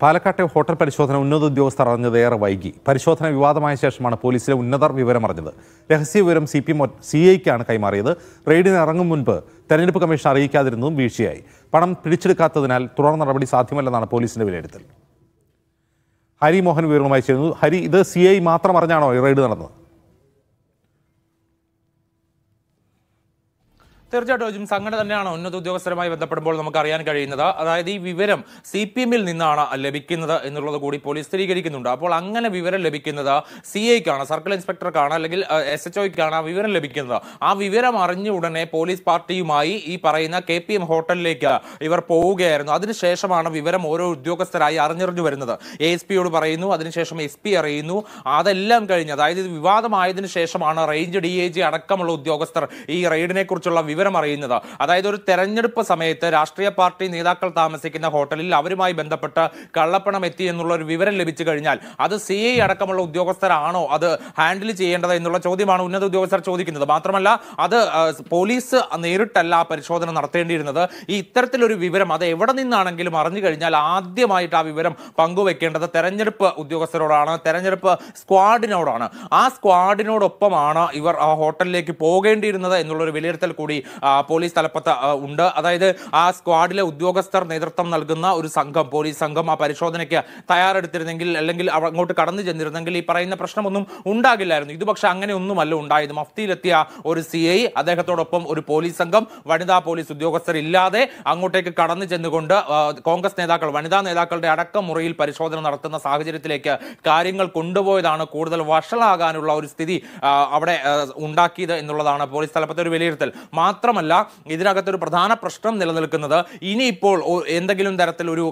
പാലക്കാട്ടെ ഹോട്ടൽ പരിശോധന ഉന്നത ഉദ്യോഗസ്ഥർ അറിഞ്ഞത് ഏറെ വൈകി പരിശോധന വിവാദമായ ശേഷമാണ് പോലീസിലെ ഉന്നതർ വിവരം അറിഞ്ഞത് രഹസ്യ വിവരം സി പി സി ഐക്കാണ് കൈമാറിയത് റെയ്ഡിന് ഇറങ്ങും മുൻപ് തെരഞ്ഞെടുപ്പ് കമ്മീഷൻ അറിയിക്കാതിരുന്നതും വീഴ്ചയായി പണം പിടിച്ചെടുക്കാത്തതിനാൽ തുടർ നടപടി സാധ്യമല്ലെന്നാണ് പോലീസിന്റെ വിലയിരുത്തൽ ഹരി മോഹൻ വിവരവുമായി ചേരുന്നു ഹരി ഇത് സി ഐ മാത്രം അറിഞ്ഞാണോ ഈ റെയ്ഡ് നടന്നത് തീർച്ചയായിട്ടും സംഘടന തന്നെയാണ് ഉന്നത ഉദ്യോഗസ്ഥരുമായി ബന്ധപ്പെടുമ്പോൾ നമുക്ക് അറിയാൻ കഴിയുന്നത് അതായത് ഈ വിവരം സി പി എമ്മിൽ നിന്നാണ് ലഭിക്കുന്നത് എന്നുള്ളത് കൂടി പോലീസ് സ്ഥിരീകരിക്കുന്നുണ്ട് അപ്പോൾ അങ്ങനെ വിവരം ലഭിക്കുന്നത് സി ഐക്കാണ് സർക്കിൾ ഇൻസ്പെക്ടർക്കാണ് അല്ലെങ്കിൽ എസ് എച്ച് ഒക്കാണ് ആ വിവരം ലഭിക്കുന്നത് ആ വിവരം അറിഞ്ഞ ഉടനെ പോലീസ് പാർട്ടിയുമായി ഈ പറയുന്ന കെ പി എം ഹോട്ടലിലേക്ക് ഇവർ പോവുകയായിരുന്നു അതിനുശേഷമാണ് വിവരം ഓരോ ഉദ്യോഗസ്ഥരായി അറിഞ്ഞറിഞ്ഞു വരുന്നത് എ എസ് പിയോട് പറയുന്നു അതിനുശേഷം എസ് പി അറിയുന്നു അതെല്ലാം കഴിഞ്ഞ് അതായത് ഇത് വിവാദമായതിനു ശേഷമാണ് റേഞ്ച് ഡി എ ജി അടക്കമുള്ള ഉദ്യോഗസ്ഥർ ഈ റെയ്ഡിനെ കുറിച്ചുള്ള വിവരം വിവരം അറിയുന്നത് അതായത് ഒരു തെരഞ്ഞെടുപ്പ് സമയത്ത് രാഷ്ട്രീയ പാർട്ടി നേതാക്കൾ താമസിക്കുന്ന ഹോട്ടലിൽ അവരുമായി ബന്ധപ്പെട്ട് കള്ളപ്പണം എത്തി എന്നുള്ള ഒരു വിവരം ലഭിച്ചു കഴിഞ്ഞാൽ അത് സി ഐ അടക്കമുള്ള ഉദ്യോഗസ്ഥരാണോ അത് ഹാൻഡിൽ ചെയ്യേണ്ടത് എന്നുള്ള ചോദ്യമാണ് ഉന്നത ഉദ്യോഗസ്ഥർ ചോദിക്കുന്നത് മാത്രമല്ല അത് പോലീസ് നേരിട്ടല്ല പരിശോധന നടത്തേണ്ടിയിരുന്നത് ഈ ഇത്തരത്തിലൊരു വിവരം അത് എവിടെ നിന്നാണെങ്കിലും അറിഞ്ഞു കഴിഞ്ഞാൽ ആദ്യമായിട്ട് ആ വിവരം പങ്കുവെക്കേണ്ടത് തെരഞ്ഞെടുപ്പ് ഉദ്യോഗസ്ഥരോടാണ് തെരഞ്ഞെടുപ്പ് സ്ക്വാഡിനോടാണ് ആ സ്ക്വാഡിനോടൊപ്പമാണ് ഇവർ ആ ഹോട്ടലിലേക്ക് പോകേണ്ടിയിരുന്നത് എന്നുള്ളൊരു വിലയിരുത്തൽ കൂടി പോലീസ് തലപ്പത്ത് ഉണ്ട് അതായത് ആ സ്ക്വാഡിലെ ഉദ്യോഗസ്ഥർ നേതൃത്വം നൽകുന്ന ഒരു സംഘം പോലീസ് സംഘം ആ പരിശോധനയ്ക്ക് തയ്യാറെടുത്തിരുന്നെങ്കിൽ അല്ലെങ്കിൽ അങ്ങോട്ട് കടന്നു ചെന്നിരുന്നെങ്കിൽ ഈ പറയുന്ന പ്രശ്നമൊന്നും ഉണ്ടാകില്ലായിരുന്നു ഇത് പക്ഷേ അങ്ങനെയൊന്നുമല്ല ഉണ്ടായത് മഫ്തിയിലെത്തിയ ഒരു സി ഐ അദ്ദേഹത്തോടൊപ്പം ഒരു പോലീസ് സംഘം വനിതാ പോലീസ് ഉദ്യോഗസ്ഥർ ഇല്ലാതെ അങ്ങോട്ടേക്ക് കടന്നു ചെന്നുകൊണ്ട് കോൺഗ്രസ് നേതാക്കൾ വനിതാ നേതാക്കളുടെ അടക്കം മുറിയിൽ പരിശോധന നടത്തുന്ന സാഹചര്യത്തിലേക്ക് കാര്യങ്ങൾ കൊണ്ടുപോയതാണ് കൂടുതൽ വഷളാകാനുള്ള ഒരു സ്ഥിതി അവിടെ ഉണ്ടാക്കിയത് എന്നുള്ളതാണ് പോലീസ് തലപ്പത്തെ ഒരു വിലയിരുത്തൽ മാത്രമല്ല ഇതിനകത്തൊരു പ്രധാന പ്രശ്നം നിലനിൽക്കുന്നത് ഇനിയിപ്പോൾ എന്തെങ്കിലും തരത്തിലൊരു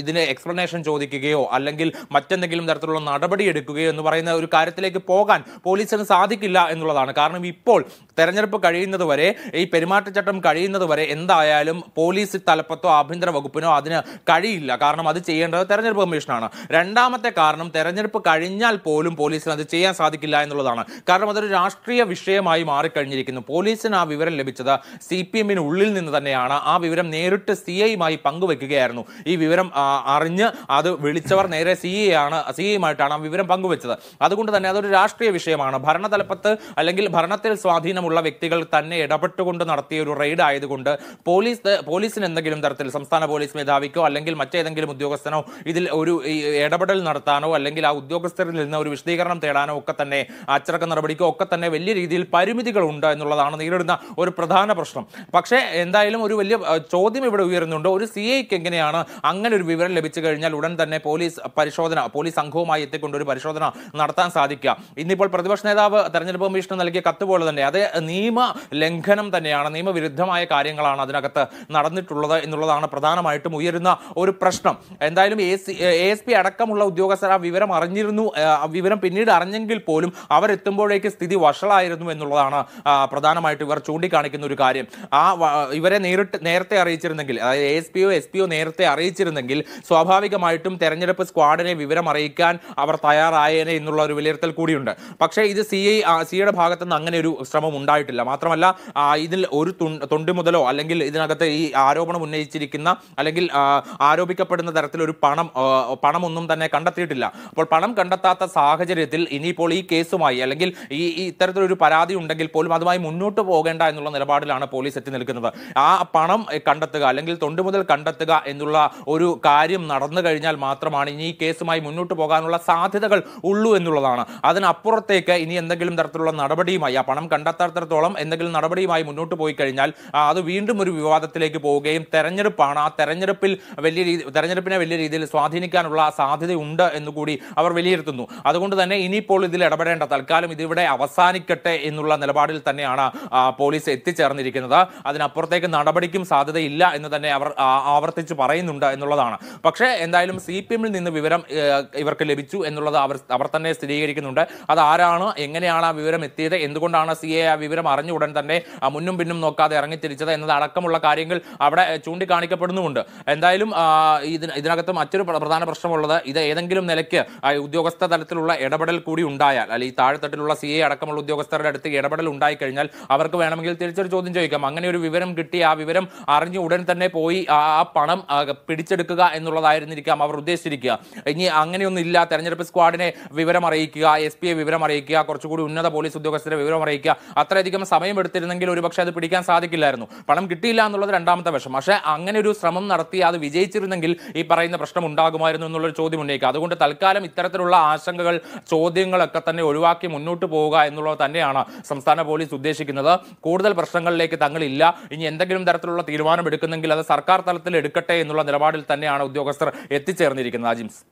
ഇതിന് എക്സ്പ്ലനേഷൻ ചോദിക്കുകയോ അല്ലെങ്കിൽ മറ്റെന്തെങ്കിലും തരത്തിലുള്ള നടപടി എടുക്കുകയോ എന്ന് പറയുന്ന ഒരു കാര്യത്തിലേക്ക് പോകാൻ പോലീസിന് സാധിക്കില്ല എന്നുള്ളതാണ് കാരണം ഇപ്പോൾ തെരഞ്ഞെടുപ്പ് കഴിയുന്നത് വരെ ഈ പെരുമാറ്റച്ചട്ടം കഴിയുന്നത് വരെ എന്തായാലും പോലീസ് തലപ്പത്തോ ആഭ്യന്തര വകുപ്പിനോ അതിന് കഴിയില്ല കാരണം അത് ചെയ്യേണ്ടത് തെരഞ്ഞെടുപ്പ് കമ്മീഷനാണ് രണ്ടാമത്തെ കാരണം തെരഞ്ഞെടുപ്പ് കഴിഞ്ഞാൽ പോലും പോലീസിന് അത് ചെയ്യാൻ സാധിക്കില്ല എന്നുള്ളതാണ് കാരണം അതൊരു രാഷ്ട്രീയ വിഷയമായി മാറിക്കഴിഞ്ഞിരിക്കുന്നു പോലീസിന് ആ വിവരം ലഭിച്ചത് സി പി ഉള്ളിൽ നിന്ന് തന്നെയാണ് ആ വിവരം നേരിട്ട് സി ഐയുമായി പങ്കുവെക്കുകയായിരുന്നു ഈ വിവരം അറിഞ്ഞ് അത് വിളിച്ചവർ നേരെ സി എ ആണ് സി ഐയുമായിട്ടാണ് ആ വിവരം പങ്കുവെച്ചത് അതുകൊണ്ട് തന്നെ അതൊരു രാഷ്ട്രീയ വിഷയമാണ് ഭരണതലപ്പത്ത് അല്ലെങ്കിൽ ഭരണത്തിൽ സ്വാധീനമുള്ള വ്യക്തികൾ തന്നെ ഇടപെട്ടുകൊണ്ട് നടത്തിയ ഒരു റെയ്ഡ് ആയതുകൊണ്ട് പോലീസ് പോലീസിന് എന്തെങ്കിലും തരത്തിൽ സംസ്ഥാന പോലീസ് മേധാവിക്കോ അല്ലെങ്കിൽ മറ്റേതെങ്കിലും ഉദ്യോഗസ്ഥനോ ഇതിൽ ഒരു ഇടപെടൽ നടത്താനോ അല്ലെങ്കിൽ ആ ഉദ്യോഗസ്ഥരിൽ നിന്ന് ഒരു വിശദീകരണം തേടാനോ ഒക്കെ തന്നെ അച്ചടക്ക നടപടിക്കോ ഒക്കെ തന്നെ വലിയ രീതിയിൽ പരിമിതികളുണ്ട് എന്നുള്ളതാണ് നേരിടുന്ന ഒരു പ്രധാന പ്രശ്നം പക്ഷേ എന്തായാലും ഒരു വലിയ ചോദ്യം ഇവിടെ ഉയരുന്നുണ്ട് ഒരു സി ഐക്ക് എങ്ങനെയാണ് അങ്ങനെ ഒരു വിവരം ലഭിച്ചു കഴിഞ്ഞാൽ ഉടൻ തന്നെ പോലീസ് പരിശോധന പോലീസ് സംഘവുമായി എത്തിക്കൊണ്ട് ഒരു പരിശോധന നടത്താൻ സാധിക്കുക ഇന്നിപ്പോൾ പ്രതിപക്ഷ നേതാവ് തെരഞ്ഞെടുപ്പ് കമ്മീഷന് നൽകിയ കത്ത് പോലെ തന്നെ അത് നിയമ ലംഘനം തന്നെയാണ് നിയമവിരുദ്ധമായ കാര്യങ്ങളാണ് അതിനകത്ത് നടന്നിട്ടുള്ളത് എന്നുള്ളതാണ് പ്രധാനമായിട്ടും ഉയരുന്ന ഒരു പ്രശ്നം എന്തായാലും A C A S P അടക്കമുള്ള ഉദ്യോഗസ്ഥർ ആ വിവരം അറിഞ്ഞിരുന്നു വിവരം പിന്നീട് അറിഞ്ഞെങ്കിൽ പോലും അവരെത്തുമ്പോഴേക്ക് സ്ഥിതി വഷളായിരുന്നു എന്നുള്ളതാണ് പ്രധാനമായിട്ട് ഇവർ ചൂണ്ടിക്കാണിക്കുന്ന ഒരു കാര്യം ആ ഇവരെ നേരിട്ട് നേരത്തെ അറിയിച്ചിരുന്നെങ്കിൽ അതായത് S P O S P O നേരത്തെ അറിയിച്ചിരുന്നെങ്കിൽ സ്വാഭാവികമായിട്ടും തെരഞ്ഞെടുപ്പ് സ്ക്വാഡിനെ വിവരം അറിയിക്കാൻ അവർ തയ്യാറായേനെ എന്നുള്ള ഒരു വിലയിരുത്തൽ കൂടിയുണ്ട് പക്ഷേ ഇത് സി ഐ സിയുടെ ഭാഗത്തു നിന്ന് അങ്ങനെ ഒരു ശ്രമം ഉണ്ടായിട്ടില്ല മാത്രമല്ല ഇതിൽ ഒരു തൊണ്ടി മുതലോ അല്ലെങ്കിൽ ഇതിനകത്ത് ഈ ആരോപണം ഉന്നയിച്ചിരിക്കുന്ന അല്ലെങ്കിൽ ആരോപിക്കപ്പെടുന്ന തരത്തിലൊരു പണം പണമൊന്നും തന്നെ കണ്ടെത്തിയിട്ടില്ല അപ്പോൾ പണം കണ്ടെത്താത്ത സാഹചര്യത്തിൽ ഇനിയിപ്പോൾ ഈ കേസുമായി അല്ലെങ്കിൽ ഈ ഇത്തരത്തിലൊരു പരാതി ഉണ്ടെങ്കിൽ പോലും അതുമായി മുന്നോട്ട് പോകേണ്ട വേണ്ട എന്നുള്ള നിലപാടിലാണ് പോലീസ് എത്തി നിൽക്കുന്നത് ആ പണം കണ്ടെത്തുക അല്ലെങ്കിൽ തൊണ്ടു മുതൽ കണ്ടെത്തുക എന്നുള്ള ഒരു കാര്യം നടന്നു കഴിഞ്ഞാൽ മാത്രമാണ് ഇനി ഈ കേസുമായി മുന്നോട്ട് പോകാനുള്ള സാധ്യതകൾ ഉള്ളൂ എന്നുള്ളതാണ് അതിനപ്പുറത്തേക്ക് ഇനി എന്തെങ്കിലും തരത്തിലുള്ള നടപടിയുമായി ആ പണം കണ്ടെത്താത്തടത്തോളം എന്തെങ്കിലും നടപടിയുമായി മുന്നോട്ട് പോയി കഴിഞ്ഞാൽ അത് വീണ്ടും ഒരു വിവാദത്തിലേക്ക് പോവുകയും തെരഞ്ഞെടുപ്പാണ് ആ തെരഞ്ഞെടുപ്പിൽ വലിയ രീതി തെരഞ്ഞെടുപ്പിനെ വലിയ രീതിയിൽ സ്വാധീനിക്കാനുള്ള സാധ്യതയുണ്ട് എന്നുകൂടി അവർ വിലയിരുത്തുന്നു അതുകൊണ്ട് തന്നെ ഇനിയിപ്പോൾ ഇതിൽ ഇടപെടേണ്ട തൽക്കാലം ഇതിവിടെ അവസാനിക്കട്ടെ എന്നുള്ള നിലപാടിൽ തന്നെയാണ് പോലീസ് എത്തിച്ചേർന്നിരിക്കുന്നത് അതിനപ്പുറത്തേക്ക് നടപടിക്കും സാധ്യതയില്ല എന്ന് തന്നെ അവർ ആവർത്തിച്ച് പറയുന്നുണ്ട് എന്നുള്ളതാണ് പക്ഷേ എന്തായാലും സി പി എമ്മിൽ നിന്ന് വിവരം ഇവർക്ക് ലഭിച്ചു എന്നുള്ളത് അവർ അവർ തന്നെ സ്ഥിരീകരിക്കുന്നുണ്ട് അത് ആരാണ് എങ്ങനെയാണ് ആ വിവരം എത്തിയത് എന്തുകൊണ്ടാണ് സി എ ആ വിവരം അറിഞ്ഞ ഉടൻ തന്നെ മുന്നും പിന്നും നോക്കാതെ ഇറങ്ങിത്തിരിച്ചത് എന്നതടക്കമുള്ള അടക്കമുള്ള കാര്യങ്ങൾ അവിടെ ചൂണ്ടിക്കാണിക്കപ്പെടുന്നുമുണ്ട് എന്തായാലും ഇതിന് ഇതിനകത്ത് മറ്റൊരു പ്രധാന പ്രശ്നമുള്ളത് ഇത് ഏതെങ്കിലും നിലയ്ക്ക് ഉദ്യോഗസ്ഥ തലത്തിലുള്ള ഇടപെടൽ കൂടി ഉണ്ടായാൽ അല്ലെങ്കിൽ താഴെത്തട്ടിലുള്ള സി എ അടക്കമുള്ള ഉദ്യോഗസ്ഥരുടെ അടുത്ത് ഇടപെടൽ ഉണ്ടായിക്കഴിഞ്ഞാൽ അവർക്ക് വേണം വേണമെങ്കിൽ തിരിച്ചൊരു ചോദ്യം ചോദിക്കാം അങ്ങനെ ഒരു വിവരം കിട്ടി ആ വിവരം അറിഞ്ഞ് ഉടൻ തന്നെ പോയി ആ പണം പിടിച്ചെടുക്കുക എന്നുള്ളതായിരുന്നിരിക്കാം അവർ ഉദ്ദേശിച്ചിരിക്കുക ഇനി അങ്ങനെയൊന്നും ഇല്ല തെരഞ്ഞെടുപ്പ് സ്ക്വാഡിനെ വിവരം അറിയിക്കുക എസ് പിയെ വിവരം അറിയിക്കുക കുറച്ചുകൂടി ഉന്നത പോലീസ് ഉദ്യോഗസ്ഥരെ വിവരം അറിയിക്കുക അത്രയധികം സമയം എടുത്തിരുന്നെങ്കിൽ ഒരുപക്ഷെ അത് പിടിക്കാൻ സാധിക്കില്ലായിരുന്നു പണം കിട്ടിയില്ല എന്നുള്ളത് രണ്ടാമത്തെ വശം പക്ഷേ അങ്ങനെ ഒരു ശ്രമം നടത്തി അത് വിജയിച്ചിരുന്നെങ്കിൽ ഈ പറയുന്ന പ്രശ്നം ഉണ്ടാകുമായിരുന്നു എന്നുള്ളൊരു ചോദ്യം ഉന്നയിക്കുക അതുകൊണ്ട് തൽക്കാലം ഇത്തരത്തിലുള്ള ആശങ്കകൾ ചോദ്യങ്ങളൊക്കെ തന്നെ ഒഴിവാക്കി മുന്നോട്ട് പോവുക എന്നുള്ളത് തന്നെയാണ് സംസ്ഥാന പോലീസ് ഉദ്ദേശിക്കുന്നത് കൂടുതൽ പ്രശ്നങ്ങളിലേക്ക് തങ്ങളില്ല ഇനി എന്തെങ്കിലും തരത്തിലുള്ള തീരുമാനം എടുക്കുന്നെങ്കിൽ അത് സർക്കാർ തലത്തിൽ എടുക്കട്ടെ എന്നുള്ള നിലപാടിൽ തന്നെയാണ് ഉദ്യോഗസ്ഥർ എത്തിച്ചേർന്നിരിക്കുന്നത് അജിംസ്